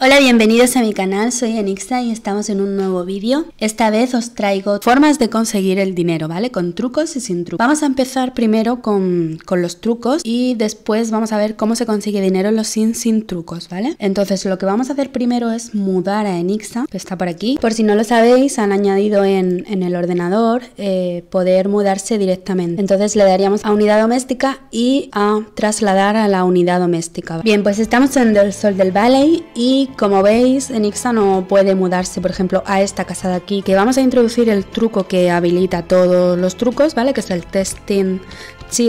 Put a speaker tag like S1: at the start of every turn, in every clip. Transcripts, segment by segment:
S1: Hola, bienvenidos a mi canal, soy Enixa y estamos en un nuevo vídeo. Esta vez os traigo formas de conseguir el dinero, ¿vale? Con trucos y sin trucos. Vamos a empezar primero con, los trucos y después vamos a ver cómo se consigue dinero en los sin sin trucos, ¿vale? Entonces lo que vamos a hacer primero es mudar a Enixa, que está por aquí. Por si no lo sabéis, han añadido en, el ordenador eh, poder mudarse directamente. Entonces le daríamos a unidad doméstica y a trasladar a la unidad doméstica. Bien, pues estamos en el Sol del valle y como veis, en no puede mudarse, por ejemplo, a esta casa de aquí, que vamos a introducir el truco que habilita todos los trucos, ¿vale? Que es el testing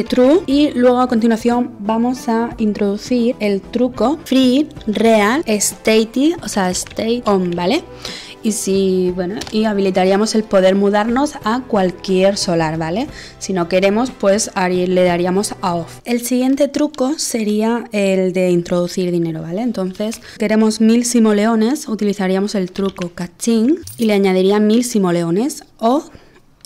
S1: true. Y luego a continuación vamos a introducir el truco free real state, o sea, state on, ¿vale? y si bueno y habilitaríamos el poder mudarnos a cualquier solar vale si no queremos pues le daríamos a off el siguiente truco sería el de introducir dinero vale entonces queremos mil simoleones utilizaríamos el truco cachín y le añadiría mil simoleones o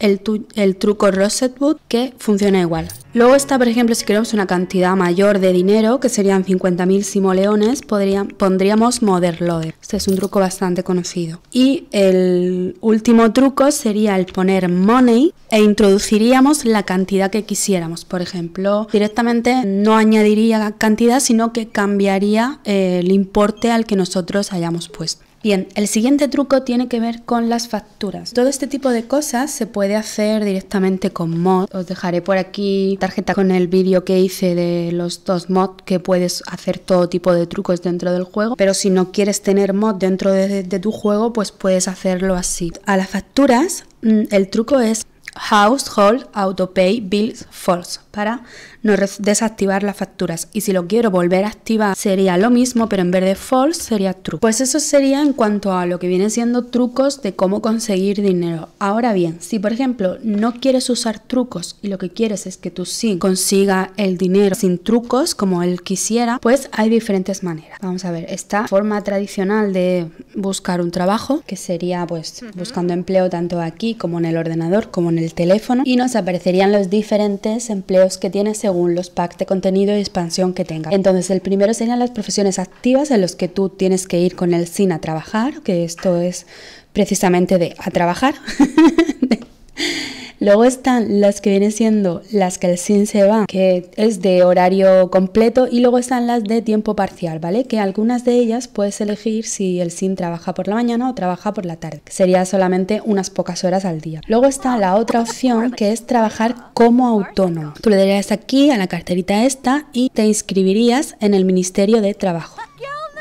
S1: el, truco el truco Rosetwood que funciona igual. Luego está, por ejemplo, si queremos una cantidad mayor de dinero, que serían 50.000 simoleones, podría pondríamos Loader. Este es un truco bastante conocido. Y el último truco sería el poner Money e introduciríamos la cantidad que quisiéramos. Por ejemplo, directamente no añadiría cantidad, sino que cambiaría el importe al que nosotros hayamos puesto. Bien, el siguiente truco tiene que ver con las facturas. Todo este tipo de cosas se puede hacer directamente con mod. Os dejaré por aquí tarjeta con el vídeo que hice de los dos mods que puedes hacer todo tipo de trucos dentro del juego. Pero si no quieres tener mod dentro de, de tu juego, pues puedes hacerlo así. A las facturas, mm, el truco es Household Autopay Bills False para no desactivar las facturas. Y si lo quiero volver a activar, sería lo mismo, pero en vez de false sería true. Pues eso sería en cuanto a lo que viene siendo trucos de cómo conseguir dinero. Ahora bien, si por ejemplo no quieres usar trucos y lo que quieres es que tu sí consiga el dinero sin trucos como él quisiera, pues hay diferentes maneras. Vamos a ver, esta forma tradicional de buscar un trabajo, que sería pues buscando empleo tanto aquí como en el ordenador como en el teléfono, y nos aparecerían los diferentes empleos que tiene según los packs de contenido y expansión que tenga. Entonces, el primero serían las profesiones activas en los que tú tienes que ir con el SIN a trabajar, que esto es precisamente de a trabajar. Luego están las que vienen siendo las que el SIN se va, que es de horario completo, y luego están las de tiempo parcial, ¿vale? Que algunas de ellas puedes elegir si el SIN trabaja por la mañana o trabaja por la tarde. Sería solamente unas pocas horas al día. Luego está la otra opción que es trabajar como autónomo. Tú le darías aquí a la carterita esta y te inscribirías en el Ministerio de Trabajo.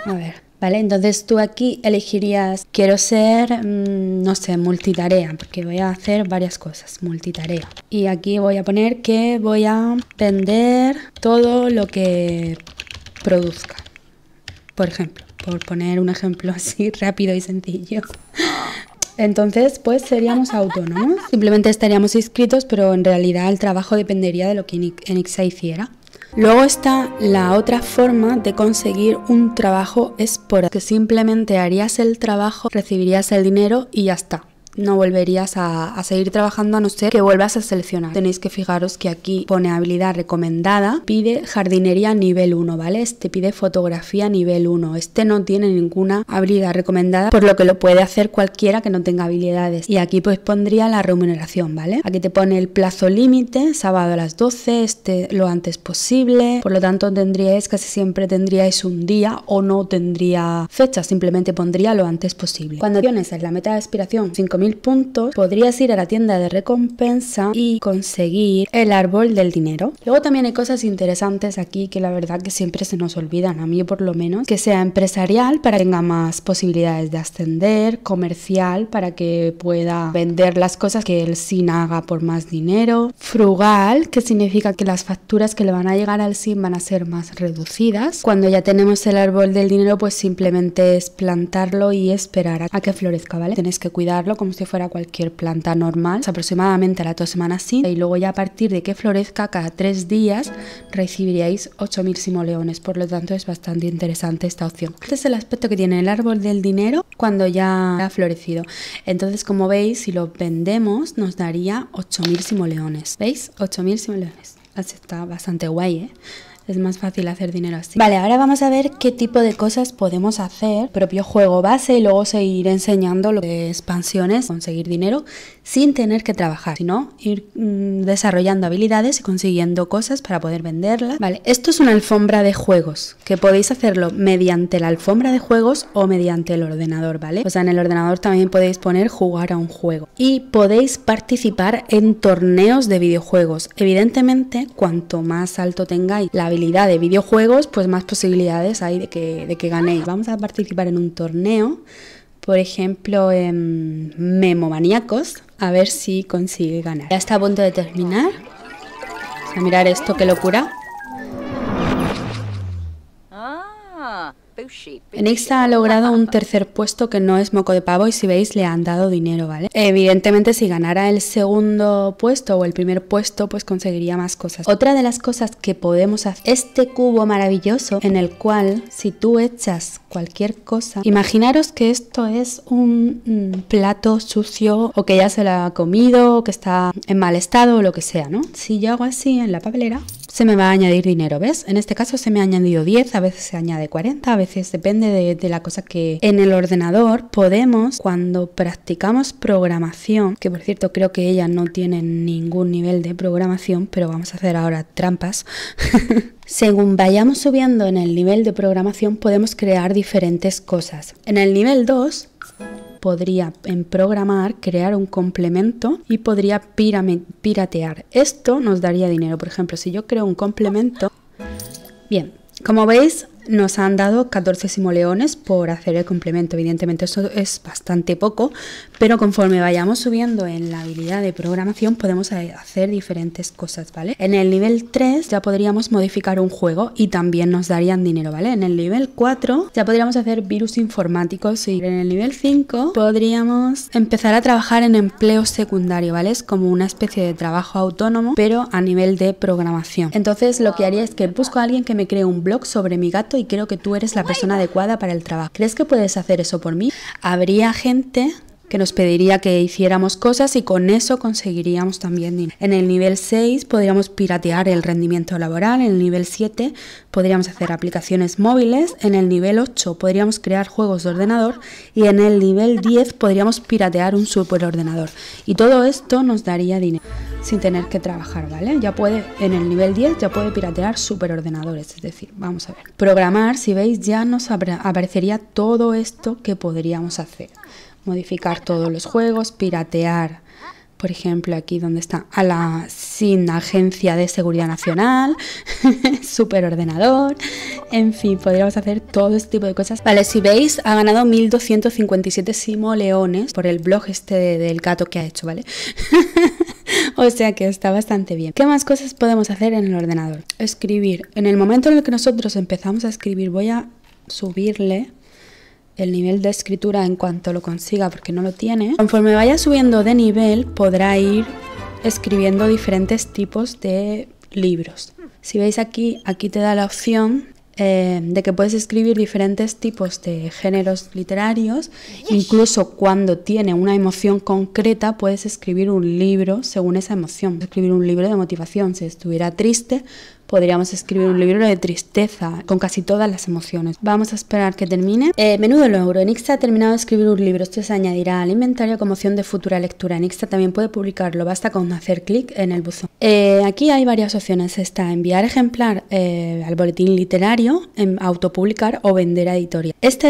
S1: A ver, ¿vale? Entonces tú aquí elegirías, quiero ser, mm, no sé, multitarea, porque voy a hacer varias cosas, multitarea. Y aquí voy a poner que voy a vender todo lo que produzca, por ejemplo, por poner un ejemplo así rápido y sencillo. Entonces, pues seríamos autónomos. Simplemente estaríamos inscritos, pero en realidad el trabajo dependería de lo que Enixa hiciera. Luego está la otra forma de conseguir un trabajo esporádico, que simplemente harías el trabajo, recibirías el dinero y ya está no volverías a, seguir trabajando a no ser que vuelvas a seleccionar. Tenéis que fijaros que aquí pone habilidad recomendada, pide jardinería nivel 1, ¿vale? Este pide fotografía nivel 1. Este no tiene ninguna habilidad recomendada, por lo que lo puede hacer cualquiera que no tenga habilidades. Y aquí pues pondría la remuneración, ¿vale? Aquí te pone el plazo límite, sábado a las 12, este lo antes posible. Por lo tanto tendríais, casi siempre tendríais un día o no tendría fecha, simplemente pondría lo antes posible. Cuando tienes la meta de expiración 5000 mil puntos, podrías ir a la tienda de recompensa y conseguir el árbol del dinero. Luego también hay cosas interesantes aquí que la verdad que siempre se nos olvidan, a mí por lo menos, que sea empresarial para que tenga más posibilidades de ascender, comercial para que pueda vender las cosas que el SIN haga por más dinero, frugal, que significa que las facturas que le van a llegar al SIN van a ser más reducidas. Cuando ya tenemos el árbol del dinero, pues simplemente es plantarlo y esperar a que florezca, ¿vale? Tenéis que cuidarlo como si fuera cualquier planta normal, aproximadamente a las dos semanas sí, y luego ya a partir de que florezca cada tres días recibiríais 8.000 simoleones, por lo tanto es bastante interesante esta opción. Este es el aspecto que tiene el árbol del dinero cuando ya ha florecido. Entonces, como veis, si lo vendemos nos daría 8.000 simoleones. ¿Veis? 8.000 simoleones. Así está bastante guay, ¿eh? es más fácil hacer dinero así. Vale, ahora vamos a ver qué tipo de cosas podemos hacer. Propio juego base y luego seguir enseñando lo de expansiones, conseguir dinero sin tener que trabajar, sino ir mm, desarrollando habilidades y consiguiendo cosas para poder venderlas. Vale, esto es una alfombra de juegos, que podéis hacerlo mediante la alfombra de juegos o mediante el ordenador, ¿vale? O sea, en el ordenador también podéis poner jugar a un juego. Y podéis participar en torneos de videojuegos. Evidentemente, cuanto más alto tengáis la habilidad de videojuegos, pues más posibilidades hay de que, de que ganéis. Vamos a participar en un torneo por ejemplo, en em, Memomaníacos, a ver si consigue ganar. Ya está a punto de terminar. A mirar esto, qué locura. Enix ha logrado un tercer puesto que no es moco de pavo y si veis le han dado dinero, ¿vale? Evidentemente si ganara el segundo puesto o el primer puesto pues conseguiría más cosas. Otra de las cosas que podemos hacer, este cubo maravilloso en el cual si tú echas cualquier cosa. Imaginaros que esto es un, mm, plato sucio o que ya se lo ha comido, o que está en mal estado o lo que sea, ¿no? Si yo hago así en la papelera, se me va a añadir dinero, ¿ves? En este caso se me ha añadido 10, a veces se añade 40, a veces depende de, de, la cosa que en el ordenador podemos, cuando practicamos programación, que por cierto creo que ella no tiene ningún nivel de programación, pero vamos a hacer ahora trampas, Según vayamos subiendo en el nivel de programación podemos crear diferentes cosas. En el nivel 2 podría en programar crear un complemento y podría piratear. Esto nos daría dinero. Por ejemplo, si yo creo un complemento... Bien, como veis, nos han dado 14 simoleones por hacer el complemento. Evidentemente, eso es bastante poco, pero conforme vayamos subiendo en la habilidad de programación, podemos eh, hacer diferentes cosas, ¿vale? En el nivel 3 ya podríamos modificar un juego y también nos darían dinero, ¿vale? En el nivel 4 ya podríamos hacer virus informáticos y en el nivel 5 podríamos empezar a trabajar en empleo secundario, ¿vale? Es como una especie de trabajo autónomo, pero a nivel de programación. Entonces, lo que haría es que busco a alguien que me cree un blog sobre mi gato y creo que tú eres la persona adecuada para el trabajo. ¿Crees que puedes hacer eso por mí? Habría gente que nos pediría que hiciéramos cosas y con eso conseguiríamos también dinero. En el nivel 6 podríamos piratear el rendimiento laboral, en el nivel 7 podríamos hacer aplicaciones móviles, en el nivel 8 podríamos crear juegos de ordenador y en el nivel 10 podríamos piratear un superordenador. Y todo esto nos daría dinero sin tener que trabajar, ¿vale? Ya puede, en el nivel 10 ya puede piratear superordenadores, es decir, vamos a ver. Programar, si veis, ya nos aparecería todo esto que podríamos hacer modificar todos los juegos, piratear, por ejemplo, aquí donde está, a la sin agencia de seguridad nacional, superordenador, en fin, podríamos hacer todo este tipo de cosas. Vale, si veis, ha ganado 1257 simoleones por el blog este del gato que ha hecho, ¿vale? O sea que está bastante bien. ¿Qué más cosas podemos hacer en el ordenador? Escribir. En el momento en el que nosotros empezamos a escribir, voy a subirle el nivel de escritura en cuanto lo consiga porque no lo tiene. Conforme vaya subiendo de nivel podrá ir escribiendo diferentes tipos de libros. Si veis aquí, aquí te da la opción eh, de que puedes escribir diferentes tipos de géneros literarios, incluso cuando tiene una emoción concreta puedes escribir un libro según esa emoción. Escribir un libro de motivación, si estuviera triste, podríamos escribir un libro de tristeza con casi todas las emociones. Vamos a esperar que termine. Eh, menudo logro. Nixta ha terminado de escribir un libro. Esto se añadirá al inventario como opción de futura lectura. Nixta también puede publicarlo. Basta con hacer clic en el buzón. Eh, aquí hay varias opciones. Está enviar ejemplar eh, al boletín literario, en em, autopublicar o vender a editorial. Este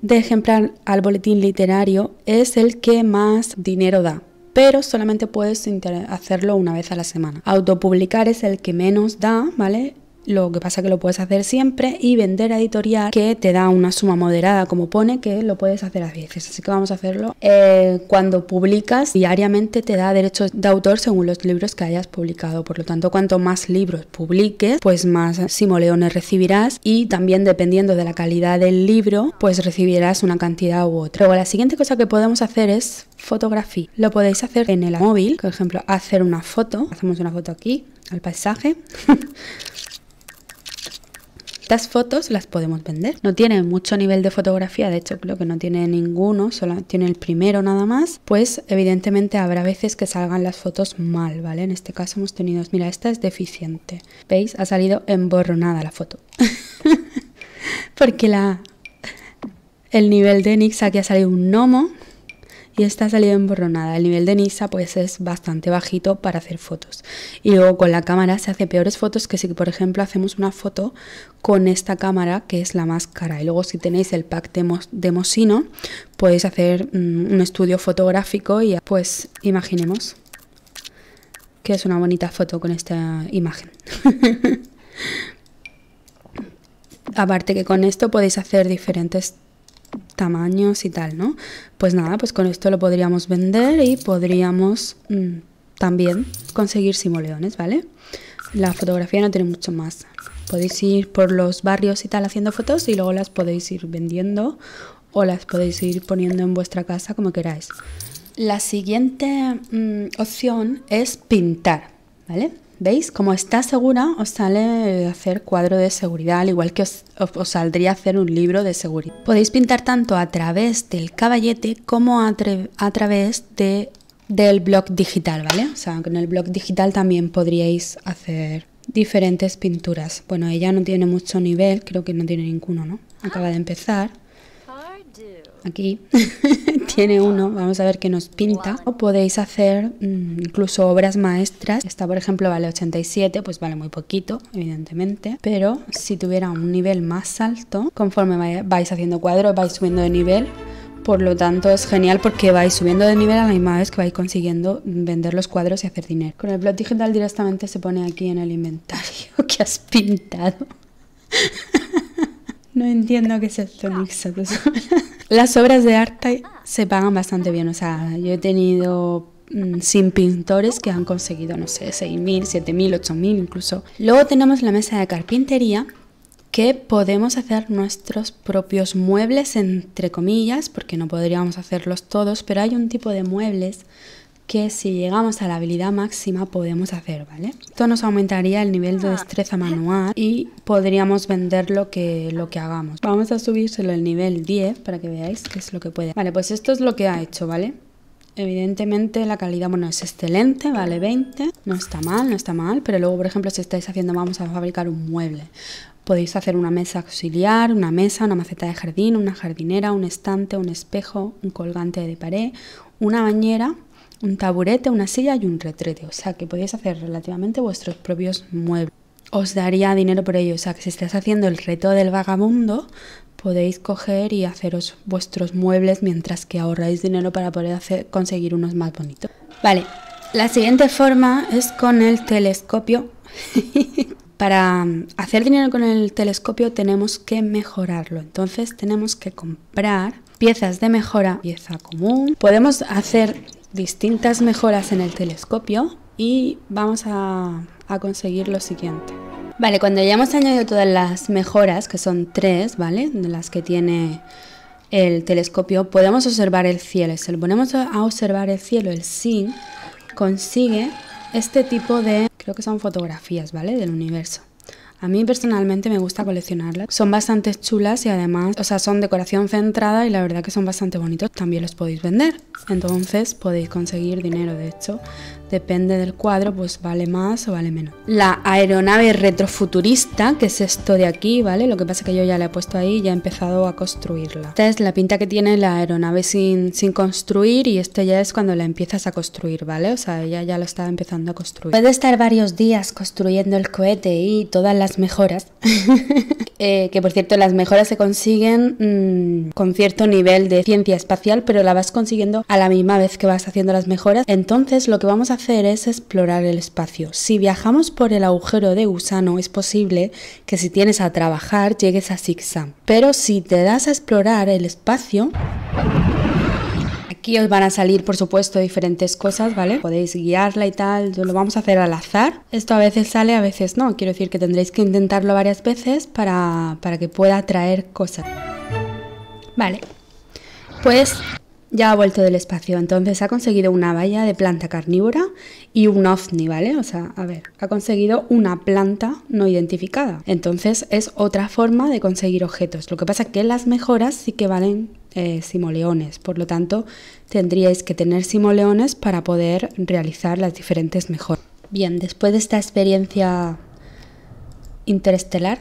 S1: de ejemplar al boletín literario es el que más dinero da pero solamente puedes hacerlo una vez a la semana. Autopublicar es el que menos da, ¿vale? Lo que pasa es que lo puedes hacer siempre y vender a editorial que te da una suma moderada, como pone que lo puedes hacer a veces. Así que vamos a hacerlo. Eh, cuando publicas diariamente te da derechos de autor según los libros que hayas publicado. Por lo tanto, cuanto más libros publiques, pues más simoleones recibirás y también dependiendo de la calidad del libro, pues recibirás una cantidad u otra. Luego, la siguiente cosa que podemos hacer es fotografía. Lo podéis hacer en el móvil, por ejemplo, hacer una foto. Hacemos una foto aquí al paisaje. Estas fotos las podemos vender. No tiene mucho nivel de fotografía, de hecho creo que no tiene ninguno, solo tiene el primero nada más. Pues evidentemente habrá veces que salgan las fotos mal, ¿vale? En este caso hemos tenido, mira, esta es deficiente. ¿Veis? Ha salido emborronada la foto. Porque la, el nivel de Nix aquí ha salido un gnomo y esta salido emborronada. El nivel de Nisa pues es bastante bajito para hacer fotos. Y luego con la cámara se hace peores fotos que si por ejemplo hacemos una foto con esta cámara que es la más cara. Y luego si tenéis el pack de, Mosino podéis hacer mm, un estudio fotográfico y pues imaginemos que es una bonita foto con esta imagen. Aparte que con esto podéis hacer diferentes tamaños y tal, ¿no? Pues nada, pues con esto lo podríamos vender y podríamos mm, también conseguir simoleones, ¿vale? La fotografía no tiene mucho más. Podéis ir por los barrios y tal haciendo fotos y luego las podéis ir vendiendo o las podéis ir poniendo en vuestra casa como queráis. La siguiente mm, opción es pintar, ¿vale? ¿Veis? Como está segura, os sale hacer cuadro de seguridad, al igual que os, saldría hacer un libro de seguridad. Podéis pintar tanto a través del caballete como a, través del blog digital, ¿vale? O sea, con el blog digital también podríais hacer diferentes pinturas. Bueno, ella no tiene mucho nivel, creo que no tiene ninguno, ¿no? Acaba de empezar. Aquí tiene uno, vamos a ver qué nos pinta. O podéis hacer mm, incluso obras maestras. Esta, por ejemplo, vale 87, pues vale muy poquito, evidentemente. Pero si tuviera un nivel más alto, conforme vais haciendo cuadros, vais subiendo de nivel. Por lo tanto, es genial porque vais subiendo de nivel a la misma vez que vais consiguiendo vender los cuadros y hacer dinero. Con el plot digital directamente se pone aquí en el inventario que has pintado. No entiendo qué es esto, Las obras de arte se pagan bastante bien, o sea, yo he tenido mm, sin pintores que han conseguido, no sé, 6.000, 7.000, 8.000 incluso. Luego tenemos la mesa de carpintería, que podemos hacer nuestros propios muebles, entre comillas, porque no podríamos hacerlos todos, pero hay un tipo de muebles que si llegamos a la habilidad máxima podemos hacer, ¿vale? Esto nos aumentaría el nivel de ah. destreza manual y podríamos vender lo que, lo que hagamos. Vamos a subírselo al nivel 10 para que veáis qué es lo que puede. Vale, pues esto es lo que ha hecho, ¿vale? Evidentemente la calidad, bueno, es excelente, vale 20, no está mal, no está mal, pero luego, por ejemplo, si estáis haciendo, vamos a fabricar un mueble, Podéis hacer una mesa auxiliar, una mesa, una maceta de jardín, una jardinera, un estante, un espejo, un colgante de pared, una bañera, un taburete, una silla y un retrete. O sea que podéis hacer relativamente vuestros propios muebles. Os daría dinero por ello. O sea que si estáis haciendo el reto del vagabundo, podéis coger y haceros vuestros muebles mientras que ahorráis dinero para poder hacer, conseguir unos más bonitos. Vale, la siguiente forma es con el telescopio. para hacer dinero con el telescopio tenemos que mejorarlo. Entonces tenemos que comprar piezas de mejora, pieza común. Podemos hacer distintas mejoras en el telescopio y vamos a, conseguir lo siguiente. Vale, cuando ya hemos añadido todas las mejoras, que son tres, ¿vale? De las que tiene el telescopio, podemos observar el cielo. Si lo ponemos a observar el cielo, el SIN consigue este tipo de, creo que son fotografías, ¿vale? Del universo. A mí personalmente me gusta coleccionarlas. Son bastante chulas y además, o sea, son decoración centrada y la verdad que son bastante bonitos. También los podéis vender. Entonces podéis conseguir dinero, de hecho, depende del cuadro, pues vale más o vale menos. La aeronave retrofuturista, que es esto de aquí, ¿vale? Lo que pasa es que yo ya la he puesto ahí y ya he empezado a construirla. Esta es la pinta que tiene la aeronave sin, sin construir y esto ya es cuando la empiezas a construir, ¿vale? O sea, ella ya lo estaba empezando a construir. Puede estar varios días construyendo el cohete y todas las mejoras, Eh, que por cierto, las mejoras se consiguen mm, con cierto nivel de ciencia espacial, pero la vas consiguiendo a la misma vez que vas haciendo las mejoras. Entonces, lo que vamos a hacer es explorar el espacio. Si viajamos por el agujero de gusano, es posible que si tienes a trabajar llegues a Zigzag. Pero si te das a explorar el espacio. Aquí os van a salir, por supuesto, diferentes cosas, ¿vale? Podéis guiarla y tal, lo vamos a hacer al azar. Esto a veces sale, a veces no. Quiero decir que tendréis que intentarlo varias veces para, para que pueda traer cosas. Vale, pues ya ha vuelto del espacio, entonces ha conseguido una valla de planta carnívora y un ovni, ¿vale? O sea, a ver, ha conseguido una planta no identificada. Entonces es otra forma de conseguir objetos. Lo que pasa es que las mejoras sí que valen eh, simoleones. Por lo tanto, tendríais que tener simoleones para poder realizar las diferentes mejoras. Bien, después de esta experiencia interestelar,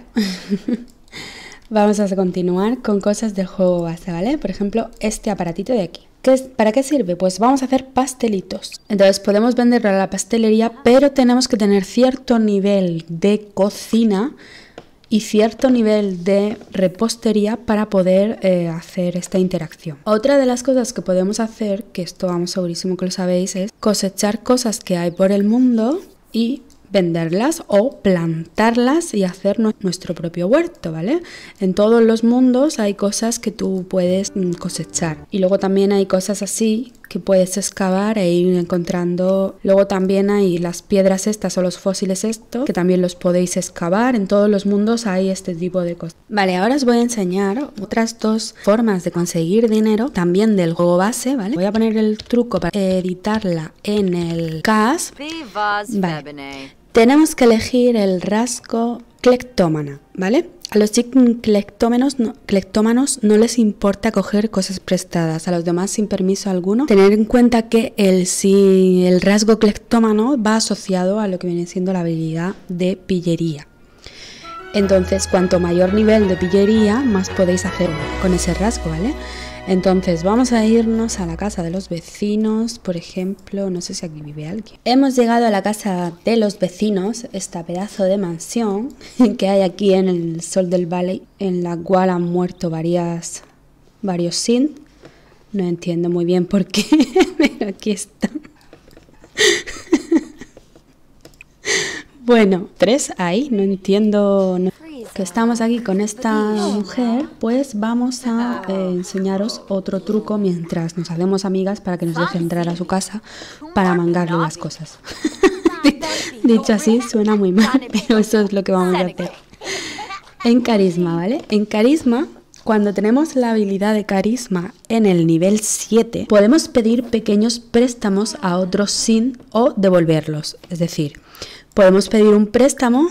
S1: vamos a continuar con cosas del juego base, ¿vale? Por ejemplo, este aparatito de aquí. que es, ¿Para qué sirve? Pues vamos a hacer pastelitos. Entonces podemos venderlo a la pastelería, pero tenemos que tener cierto nivel de cocina y cierto nivel de repostería para poder eh, hacer esta interacción. Otra de las cosas que podemos hacer, que esto vamos segurísimo que lo sabéis, es cosechar cosas que hay por el mundo y venderlas o plantarlas y hacer nuestro propio huerto, ¿vale? En todos los mundos hay cosas que tú puedes mm, cosechar y luego también hay cosas así que puedes excavar e ir encontrando. Luego también hay las piedras estas o los fósiles estos, que también los podéis excavar. En todos los mundos hay este tipo de cosas. Vale, ahora os voy a enseñar otras dos formas de conseguir dinero, también del juego base, ¿vale? Voy a poner el truco para editarla en el CAS. Vale. Tenemos que elegir el rasgo clectómana, ¿vale? A los clectómanos no, clectómanos no les importa coger cosas prestadas a los demás sin permiso alguno. Tener en cuenta que el, el rasgo clectómano va asociado a lo que viene siendo la habilidad de pillería. Entonces, cuanto mayor nivel de pillería, más podéis hacer con ese rasgo, ¿vale? Entonces vamos a irnos a la casa de los vecinos, por ejemplo, no sé si aquí vive alguien. Hemos llegado a la casa de los vecinos, esta pedazo de mansión que hay aquí en el Sol del Valle, en la cual han muerto varias, varios sin. No entiendo muy bien por qué, pero aquí están. Bueno, tres ahí, no entiendo que estamos aquí con esta mujer, pues vamos a eh, enseñaros otro truco mientras nos hacemos amigas para que nos deje entrar a su casa para mangarle las cosas. Dicho así, suena muy mal, pero eso es lo que vamos a hacer. En carisma, ¿vale? En carisma cuando tenemos la habilidad de carisma en el nivel 7, podemos pedir pequeños préstamos a otros sin o devolverlos. Es decir, podemos pedir un préstamo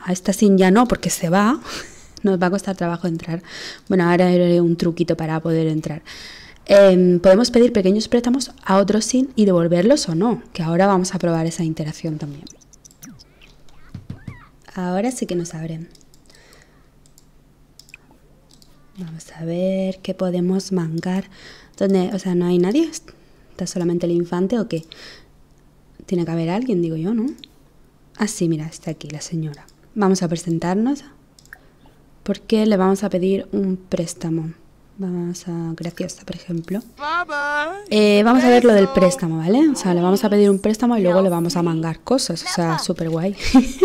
S1: a esta sin ya no, porque se va, nos va a costar trabajo entrar. Bueno, ahora haré un truquito para poder entrar. Em, podemos pedir pequeños préstamos a otros sin y devolverlos o no, que ahora vamos a probar esa interacción también. Ahora sí que nos abren. Vamos a ver qué podemos mancar. ¿Dónde? O sea, ¿no hay nadie? ¿Está solamente el infante o qué? Tiene que haber alguien, digo yo, ¿no? Ah, sí, mira, está aquí la señora. Vamos a presentarnos porque le vamos a pedir un préstamo. Vamos a Graciosa, por ejemplo. Eh, vamos a ver lo del préstamo, ¿vale? O sea, le vamos a pedir un préstamo y luego le vamos a mangar cosas. O sea, súper guay.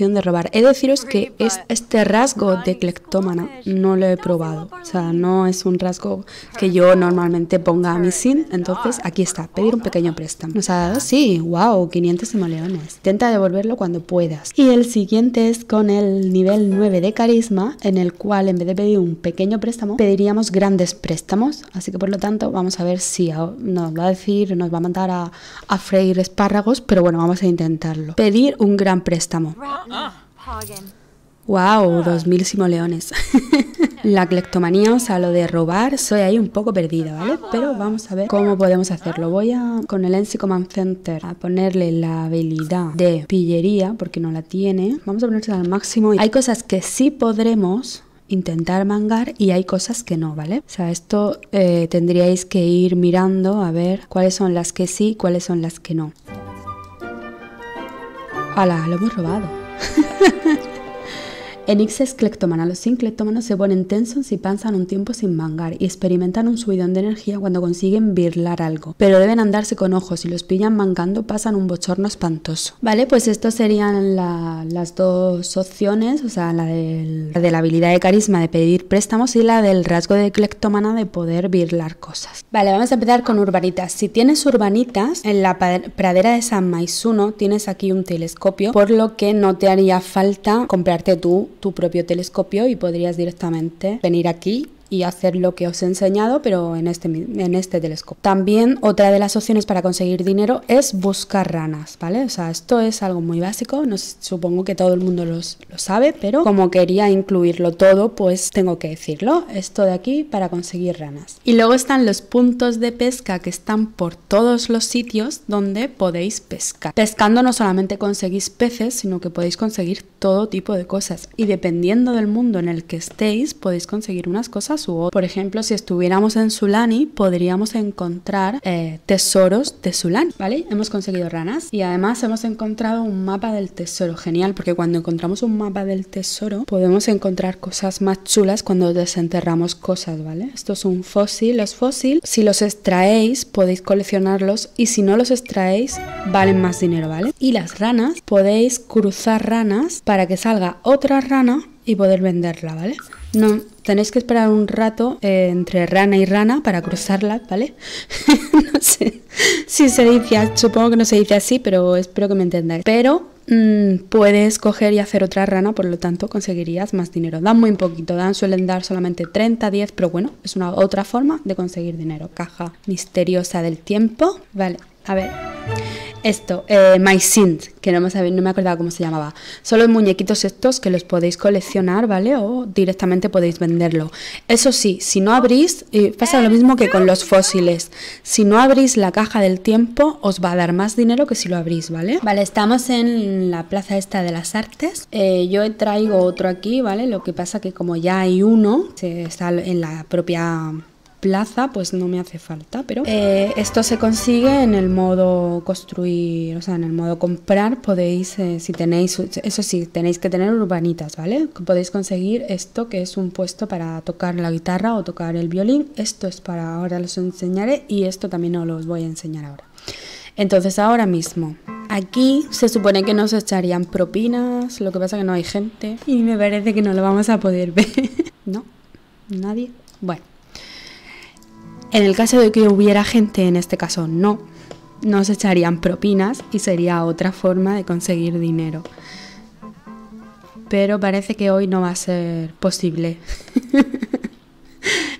S1: de robar. He de deciros que es este rasgo de clectómana no lo he probado. O sea, no es un rasgo que yo normalmente ponga a mi sin. Entonces, aquí está. Pedir un pequeño préstamo. Nos ha dado, sí, wow, 500 simoleones. Intenta devolverlo cuando puedas. Y el siguiente es con el nivel 9 de carisma, en el cual en vez de pedir un pequeño préstamo, pediríamos grandes préstamos, así que por lo tanto vamos a ver si nos va a decir, nos va a mandar a, a freír espárragos, pero bueno, vamos a intentarlo. Pedir un gran préstamo. ¡Wow! mil simoleones. la clectomanía, o sea, lo de robar, soy ahí un poco perdida, ¿vale? Pero vamos a ver cómo podemos hacerlo. Voy a, con el Ensi Command Center, a ponerle la habilidad de pillería, porque no la tiene. Vamos a ponerse al máximo. Hay cosas que sí podremos intentar mangar y hay cosas que no, ¿vale? O sea, esto eh, tendríais que ir mirando a ver cuáles son las que sí, cuáles son las que no. ¡Hala! Lo hemos robado. es clectomana. Los sin se ponen tensos y pasan un tiempo sin mangar y experimentan un subidón de energía cuando consiguen birlar algo. Pero deben andarse con ojos. Si los pillan mangando, pasan un bochorno espantoso. Vale, pues estas serían las dos opciones: o sea, la, de la habilidad de carisma de pedir préstamos y la del rasgo de clectomana de poder birlar cosas. Vale, vamos a empezar con urbanitas. Si tienes urbanitas, en la pradera de San Maisuno tienes aquí un telescopio, por lo que no te haría falta comprarte tú tu propio telescopio y podrías directamente venir aquí y hacer lo que os he enseñado, pero en este, en este telescopio. También otra de las opciones para conseguir dinero es buscar ranas, ¿vale? O sea, esto es algo muy básico, no supongo que todo el mundo los, lo sabe, pero como quería incluirlo todo, pues tengo que decirlo, esto de aquí para conseguir ranas. Y luego están los puntos de pesca que están por todos los sitios donde podéis pescar. Pescando no solamente conseguís peces, sino que podéis conseguir todo tipo de cosas y dependiendo del mundo en el que estéis, podéis conseguir unas cosas o, Por ejemplo, si estuviéramos en Sulani, podríamos encontrar eh, tesoros de Sulani, ¿vale? Hemos conseguido ranas y además hemos encontrado un mapa del tesoro. Genial, porque cuando encontramos un mapa del tesoro, podemos encontrar cosas más chulas cuando desenterramos cosas, ¿vale? Esto es un fósil. Los fósiles, si los extraéis, podéis coleccionarlos y si no los extraéis, valen más dinero, ¿vale? Y las ranas, podéis cruzar ranas para que salga otra rana y poder venderla, ¿vale? No, tenéis que esperar un rato eh, entre rana y rana para cruzarla, ¿vale? no sé si se dice, supongo que no se dice así, pero espero que me entendáis. Pero mm, puedes coger y hacer otra rana, por lo tanto conseguirías más dinero. Dan muy poquito, dan suelen dar solamente 30, 10, pero bueno, es una otra forma de conseguir dinero. Caja misteriosa del tiempo, ¿vale? A ver. Esto, eh, My Synth, que no me, no me acordaba cómo se llamaba. Son los muñequitos estos que los podéis coleccionar, ¿vale? O directamente podéis venderlo. Eso sí, si no abrís, pasa lo mismo que con los fósiles. Si no abrís la caja del tiempo, os va a dar más dinero que si lo abrís, ¿vale? Vale, estamos en la plaza esta de las artes. Eh, yo traigo otro aquí, ¿vale? Lo que pasa que como ya hay uno, está en la propia plaza pues no me hace falta, pero... Eh, esto se consigue en el modo construir, o sea, en el modo comprar podéis, eh, si tenéis, eso sí, tenéis que tener urbanitas, ¿vale? Podéis conseguir esto que es un puesto para tocar la guitarra o tocar el violín, esto es para ahora los enseñaré y esto también os lo voy a enseñar ahora. Entonces ahora mismo, aquí se supone que nos echarían propinas, lo que pasa que no hay gente y me parece que no lo vamos a poder ver, ¿no? Nadie. Bueno, en el caso de que hubiera gente, en este caso no, nos echarían propinas y sería otra forma de conseguir dinero. Pero parece que hoy no va a ser posible.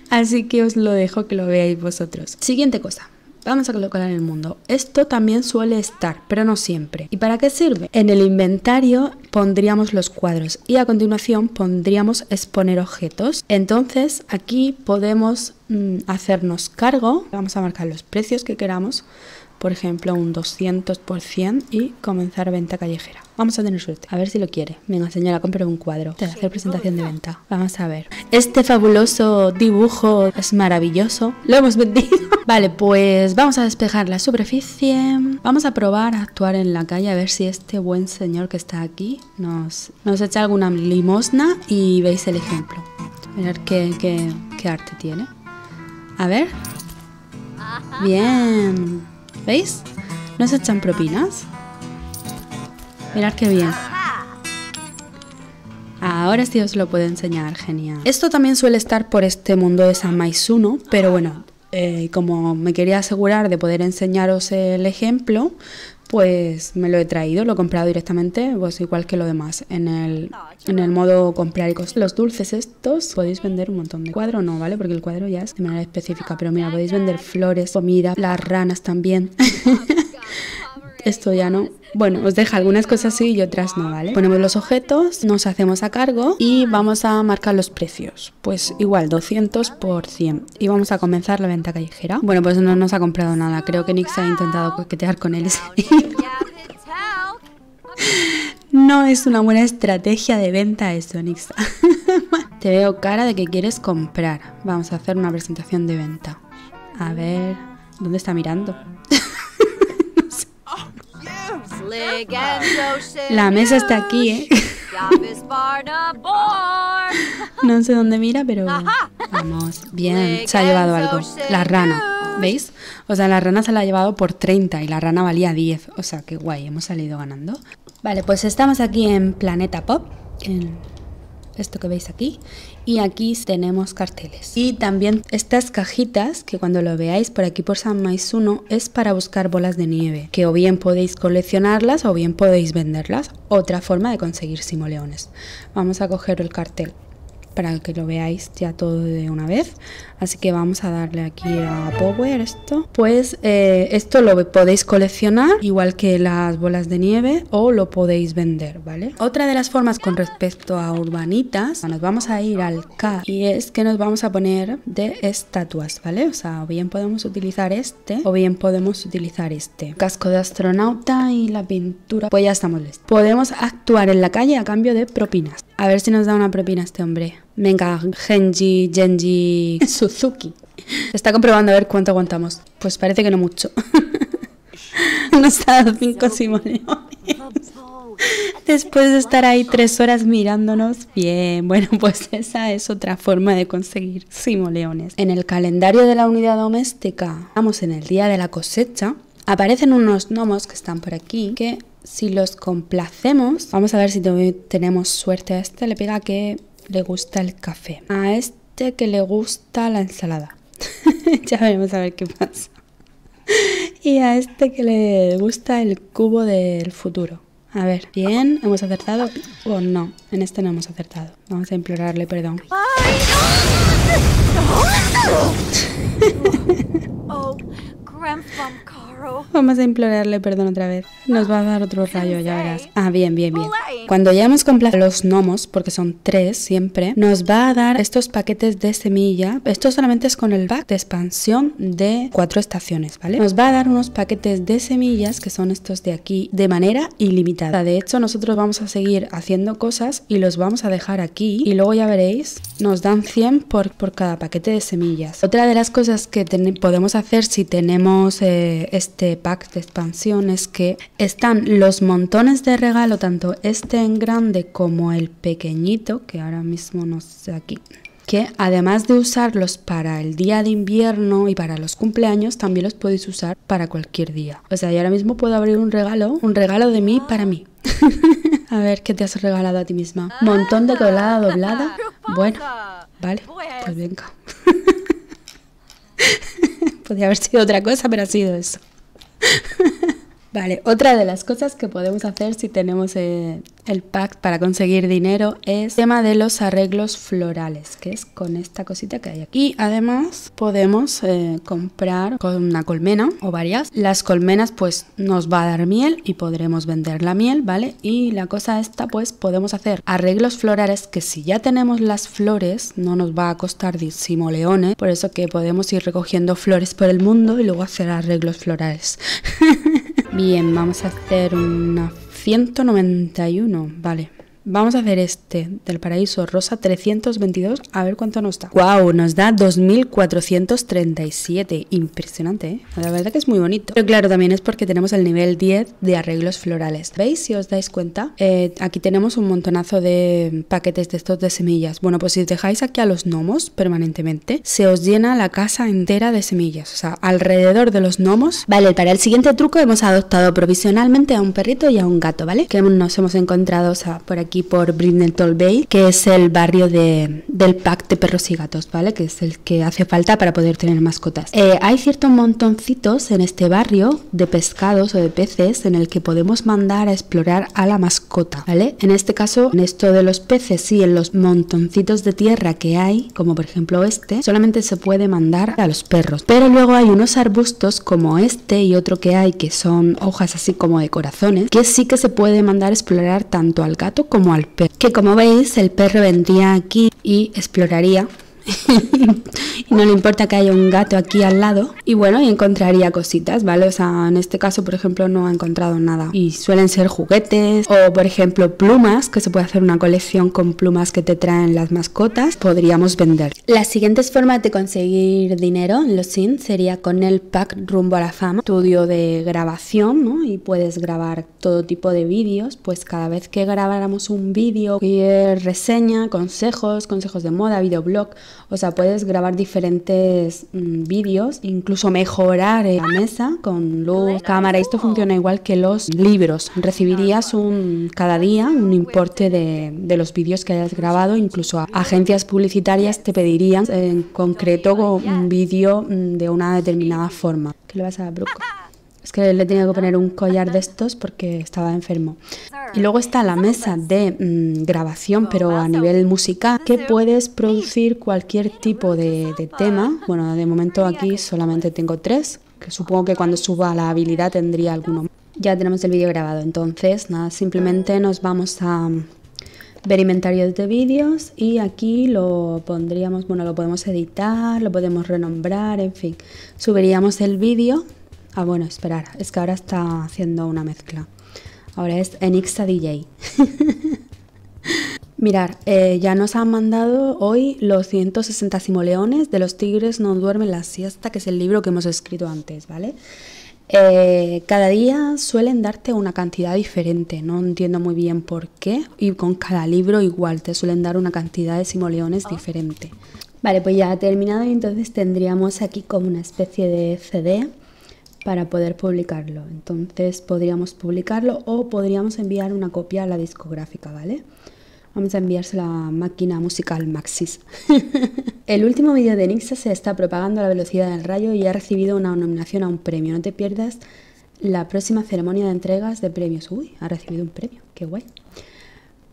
S1: Así que os lo dejo que lo veáis vosotros. Siguiente cosa. Vamos a colocar en el mundo. Esto también suele estar, pero no siempre. ¿Y para qué sirve? En el inventario pondríamos los cuadros y a continuación pondríamos exponer objetos. Entonces aquí podemos mm, hacernos cargo. Vamos a marcar los precios que queramos por ejemplo, un 200% y comenzar venta callejera. Vamos a tener suerte. A ver si lo quiere. Venga, señora, compre un cuadro. Te hacer presentación de venta. Vamos a ver. Este fabuloso dibujo es maravilloso. Lo hemos vendido. Vale, pues vamos a despejar la superficie. Vamos a probar a actuar en la calle a ver si este buen señor que está aquí nos, nos echa alguna limosna y veis el ejemplo. A qué, qué, qué arte tiene. A ver. Bien. ¿Veis? No se echan propinas. Mirad qué bien. Ahora sí os lo puedo enseñar, genial. Esto también suele estar por este mundo de San 1, pero bueno, eh, como me quería asegurar de poder enseñaros el ejemplo, pues me lo he traído, lo he comprado directamente, pues igual que lo demás, en el, en el modo comprar y cosas. Los dulces estos podéis vender un montón de cuadro, no, ¿vale? Porque el cuadro ya es de manera específica, pero mira, podéis vender flores, comida, las ranas también. esto ya no. Bueno, os deja algunas cosas sí y otras no, ¿vale? Ponemos los objetos, nos hacemos a cargo y vamos a marcar los precios. Pues igual, 200 por 100. Y vamos a comenzar la venta callejera. Bueno, pues no nos ha comprado nada. Creo que Nix ha intentado coquetear con él. No es una buena estrategia de venta esto, Nix Te veo cara de que quieres comprar. Vamos a hacer una presentación de venta. A ver, ¿dónde está mirando? La mesa está aquí, ¿eh? No sé dónde mira, pero vamos, bien, se ha llevado algo. La rana, ¿veis? O sea, la rana se la ha llevado por 30 y la rana valía 10. O sea, qué guay, hemos salido ganando. Vale, pues estamos aquí en Planeta Pop, en esto que veis aquí. Y aquí tenemos carteles. Y también estas cajitas, que cuando lo veáis por aquí por San 1, es para buscar bolas de nieve, que o bien podéis coleccionarlas o bien podéis venderlas. Otra forma de conseguir simoleones. Vamos a coger el cartel para que lo veáis ya todo de una vez. Así que vamos a darle aquí a Power esto. Pues eh, esto lo podéis coleccionar, igual que las bolas de nieve, o lo podéis vender, ¿vale? Otra de las formas con respecto a urbanitas, nos vamos a ir al K y es que nos vamos a poner de estatuas, ¿vale? O sea, o bien podemos utilizar este o bien podemos utilizar este. Casco de astronauta y la pintura. Pues ya estamos listos. Podemos actuar en la calle a cambio de propinas. A ver si nos da una propina este hombre. Venga, Genji, Genji, Suzuki. está comprobando a ver cuánto aguantamos. Pues parece que no mucho. no está cinco simoleones. Después de estar ahí tres horas mirándonos, bien, bueno, pues esa es otra forma de conseguir simoleones. En el calendario de la unidad doméstica, estamos en el día de la cosecha, aparecen unos gnomos que están por aquí, que si los complacemos, vamos a ver si tenemos suerte. A este le pega que le gusta el café. A este que le gusta la ensalada. ya veremos a ver qué pasa. y a este que le gusta el cubo del futuro. A ver, bien, ¿hemos acertado o no? En este no hemos acertado. Vamos a implorarle perdón. Vamos a implorarle perdón otra vez. Nos va a dar otro rayo, ya verás. Ah, bien, bien, bien. Cuando ya hemos comprado los gnomos, porque son tres siempre, nos va a dar estos paquetes de semilla. Esto solamente es con el pack de expansión de cuatro estaciones, ¿vale? Nos va a dar unos paquetes de semillas, que son estos de aquí, de manera ilimitada. De hecho, nosotros vamos a seguir haciendo cosas y los vamos a dejar aquí. Y luego ya veréis, nos dan 100 por, por cada paquete de semillas. Otra de las cosas que podemos hacer si tenemos este pack de expansiones que están los montones de regalo, tanto este en grande como el pequeñito, que ahora mismo no sé aquí que además de usarlos para el día de invierno y para los cumpleaños, también los podéis usar para cualquier día. O sea, y ahora mismo puedo abrir un regalo, un regalo de mí para mí. a ver qué te has regalado a ti misma. Montón de colada doblada. Bueno, vale, pues venga. Podría haber sido otra cosa, pero ha sido eso. Vale, otra de las cosas que podemos hacer si tenemos eh, el pack para conseguir dinero es el tema de los arreglos florales, que es con esta cosita que hay aquí. Y además podemos eh, comprar con una colmena o varias. Las colmenas pues nos va a dar miel y podremos vender la miel, ¿vale? Y la cosa esta pues podemos hacer arreglos florales que si ya tenemos las flores no nos va a costar leones, por eso que podemos ir recogiendo flores por el mundo y luego hacer arreglos florales. Bien, vamos a hacer una 191, vale. Vamos a hacer este del paraíso rosa 322, a ver cuánto nos da. ¡Wow! Nos da 2437. Impresionante, ¿eh? La verdad que es muy bonito. Pero claro, también es porque tenemos el nivel 10 de arreglos florales. ¿Veis? Si os dais cuenta, eh, aquí tenemos un montonazo de paquetes de estos de semillas. Bueno, pues si dejáis aquí a los gnomos permanentemente, se os llena la casa entera de semillas. O sea, alrededor de los gnomos. Vale, para el siguiente truco hemos adoptado provisionalmente a un perrito y a un gato, ¿vale? Que nos hemos encontrado, o sea, por aquí por Britney Bay, que es el barrio de, del pack de perros y gatos, ¿vale? Que es el que hace falta para poder tener mascotas. Eh, hay ciertos montoncitos en este barrio de pescados o de peces en el que podemos mandar a explorar a la mascota, ¿vale? En este caso, en esto de los peces, y en los montoncitos de tierra que hay, como por ejemplo este, solamente se puede mandar a los perros. Pero luego hay unos arbustos como este y otro que hay que son hojas así como de corazones, que sí que se puede mandar a explorar tanto al gato como al perro, que como veis el perro vendría aquí y exploraría y no le importa que haya un gato aquí al lado. Y bueno, y encontraría cositas, ¿vale? O sea, en este caso, por ejemplo, no ha encontrado nada. Y suelen ser juguetes o, por ejemplo, plumas, que se puede hacer una colección con plumas que te traen las mascotas. Podríamos vender. Las siguientes formas de conseguir dinero en los Sims sería con el pack rumbo a la fama, estudio de grabación, ¿no? Y puedes grabar todo tipo de vídeos, pues cada vez que grabáramos un vídeo, reseña, consejos, consejos de moda, videoblog o sea, puedes grabar diferentes mm, vídeos, incluso mejorar eh, la mesa con luz, cámara. Esto funciona igual que los libros. Recibirías ah, un, cada día un importe de, de los vídeos que hayas grabado. Incluso a, agencias publicitarias te pedirían en concreto un vídeo mm, de una determinada forma. ¿Qué le vas a dar, es que le tenía que poner un collar de estos porque estaba enfermo. Y luego está la mesa de mm, grabación, pero a nivel musical, que puedes producir cualquier tipo de, tema. Bueno, de momento aquí solamente tengo tres, que supongo que cuando suba la habilidad tendría alguno. Ya tenemos el vídeo grabado, entonces nada, simplemente nos vamos a ver inventarios de vídeos y aquí lo pondríamos, bueno, lo podemos editar, lo podemos renombrar, en fin, subiríamos el vídeo Ah, bueno, esperar, es que ahora está haciendo una mezcla. Ahora es Enixa DJ. Mirar, eh, ya nos han mandado hoy los 160 simoleones de los tigres no duermen la siesta, que es el libro que hemos escrito antes, ¿vale? Eh, cada día suelen darte una cantidad diferente, no entiendo muy bien por qué, y con cada libro igual te suelen dar una cantidad de simoleones diferente. Vale, pues ya ha terminado y entonces tendríamos aquí como una especie de CD para poder publicarlo. Entonces podríamos publicarlo o podríamos enviar una copia a la discográfica, ¿vale? Vamos a enviársela a máquina musical Maxis. el último vídeo de Nixa se está propagando a la velocidad del rayo y ha recibido una nominación a un premio. No te pierdas la próxima ceremonia de entregas de premios. Uy, ha recibido un premio, qué guay.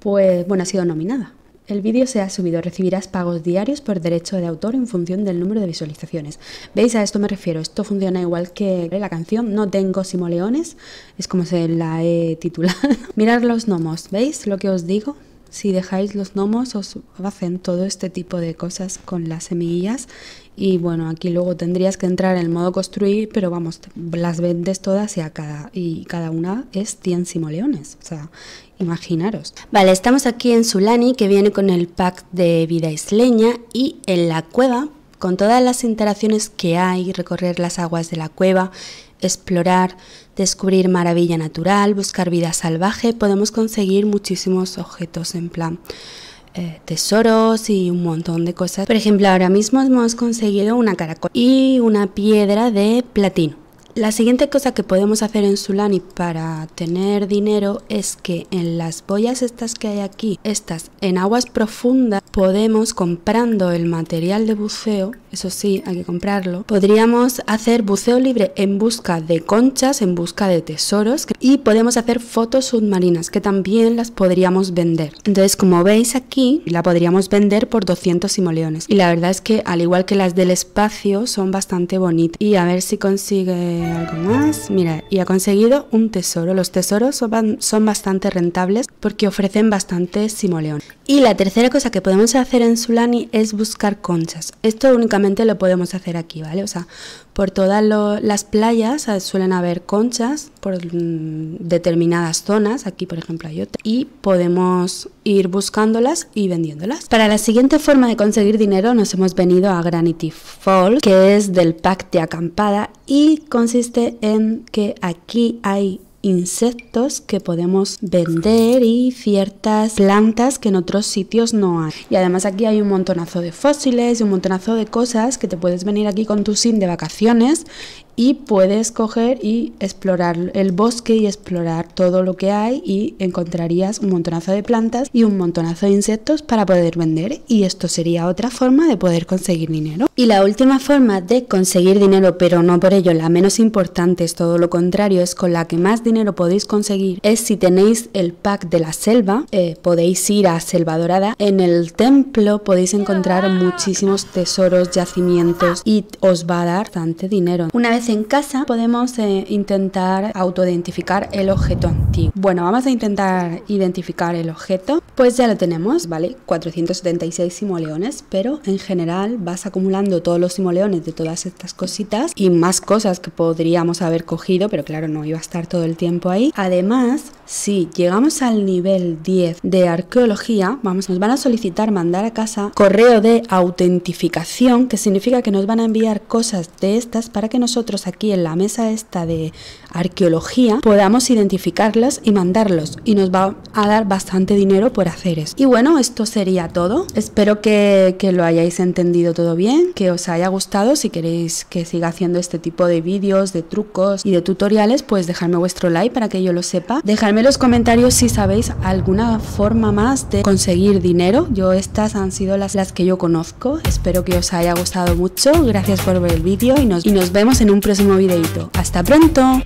S1: Pues bueno, ha sido nominada el vídeo se ha subido, recibirás pagos diarios por derecho de autor en función del número de visualizaciones. ¿Veis? A esto me refiero. Esto funciona igual que la canción No tengo simoleones, es como se la he titulado. Mirad los gnomos, ¿veis lo que os digo? Si dejáis los gnomos os hacen todo este tipo de cosas con las semillas y bueno, aquí luego tendrías que entrar en el modo construir, pero vamos, las vendes todas y, a cada, y cada una es 100 simoleones, o sea, imaginaros. Vale, estamos aquí en Sulani, que viene con el pack de vida isleña, y en la cueva, con todas las interacciones que hay, recorrer las aguas de la cueva, explorar, descubrir maravilla natural, buscar vida salvaje, podemos conseguir muchísimos objetos en plan eh, tesoros y un montón de cosas. Por ejemplo, ahora mismo hemos conseguido una caracol y una piedra de platino. La siguiente cosa que podemos hacer en Sulani para tener dinero es que en las boyas estas que hay aquí, estas en aguas profundas, podemos comprando el material de buceo, eso sí, hay que comprarlo, podríamos hacer buceo libre en busca de conchas, en busca de tesoros y podemos hacer fotos submarinas que también las podríamos vender. Entonces, como veis aquí, la podríamos vender por 200 simoleones y la verdad es que al igual que las del espacio son bastante bonitas y a ver si consigue algo más. Mira, y ha conseguido un tesoro. Los tesoros son, son bastante rentables porque ofrecen bastante simoleón. Y la tercera cosa que podemos hacer en Sulani es buscar conchas. Esto únicamente lo podemos hacer aquí, ¿vale? O sea, por todas las playas ah, suelen haber conchas determinadas zonas, aquí por ejemplo hay otra, y podemos ir buscándolas y vendiéndolas. Para la siguiente forma de conseguir dinero nos hemos venido a Granity Falls, que es del pack de acampada y consiste en que aquí hay insectos que podemos vender y ciertas plantas que en otros sitios no hay. Y además aquí hay un montonazo de fósiles y un montonazo de cosas que te puedes venir aquí con tu SIM de vacaciones y puedes coger y explorar el bosque y explorar todo lo que hay y encontrarías un montonazo de plantas y un montonazo de insectos para poder vender y esto sería otra forma de poder conseguir dinero. Y la última forma de conseguir dinero, pero no por ello la menos importante, es todo lo contrario, es con la que más dinero podéis conseguir, es si tenéis el pack de la selva, eh, podéis ir a Selva Dorada, en el templo podéis encontrar muchísimos tesoros, yacimientos y os va a dar bastante dinero. Una vez en casa podemos eh, intentar autoidentificar el objeto antiguo. Bueno, vamos a intentar identificar el objeto pues ya lo tenemos, ¿vale? 476 simoleones, pero en general vas acumulando todos los simoleones de todas estas cositas y más cosas que podríamos haber cogido, pero claro, no iba a estar todo el tiempo ahí. Además, si llegamos al nivel 10 de arqueología, vamos, nos van a solicitar mandar a casa correo de autentificación, que significa que nos van a enviar cosas de estas para que nosotros aquí en la mesa esta de arqueología, podamos identificarlas y mandarlos. Y nos va a dar bastante dinero por hacer eso. Y bueno, esto sería todo. Espero que, lo hayáis entendido todo bien, que os haya gustado. Si queréis que siga haciendo este tipo de vídeos, de trucos y de tutoriales, pues dejadme vuestro like para que yo lo sepa. Dejadme los comentarios si sabéis alguna forma más de conseguir dinero. Yo estas han sido las, las que yo conozco. Espero que os haya gustado mucho. Gracias por ver el vídeo y nos, y nos vemos en un próximo videito. ¡Hasta pronto!